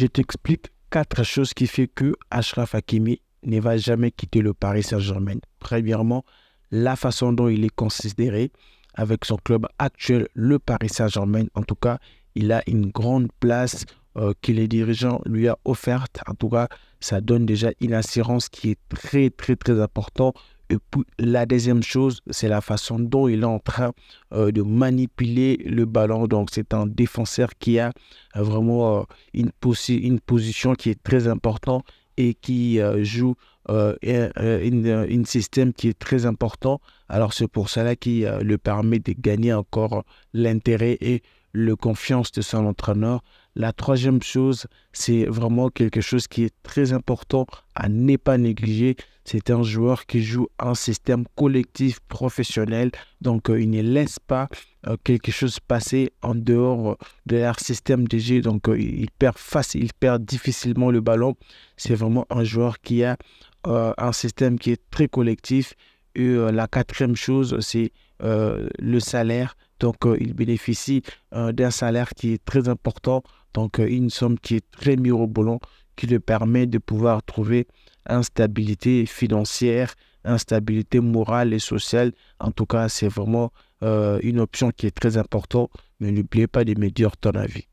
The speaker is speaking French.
Je t'explique quatre choses qui font que Ashraf Hakimi ne va jamais quitter le Paris Saint-Germain. Premièrement, la façon dont il est considéré avec son club actuel, le Paris Saint-Germain. En tout cas, il a une grande place euh, que les dirigeants lui ont offerte. En tout cas, ça donne déjà une assurance qui est très, très, très importante, et puis, la deuxième chose, c'est la façon dont il est en train euh, de manipuler le ballon. Donc, c'est un défenseur qui a euh, vraiment euh, une, position qui est très importante et qui joue un système qui est très important. Alors, c'est pour cela qu'il le permet de gagner encore l'intérêt et la confiance de son entraîneur. La troisième chose, c'est vraiment quelque chose qui est très important à ne pas négliger. C'est un joueur qui joue un système collectif professionnel, donc euh, il ne laisse pas euh, quelque chose passer en dehors euh, de leur système de jeu, donc il perd il perd difficilement le ballon. C'est vraiment un joueur qui a un système qui est très collectif. Et la quatrième chose, c'est le salaire. Donc il bénéficie d'un salaire qui est très important donc, une somme qui est très mirobolante, qui lui permet de pouvoir trouver instabilité financière, instabilité morale et sociale. En tout cas, c'est vraiment euh, une option qui est très importante. Mais n'oubliez pas de me dire ton avis.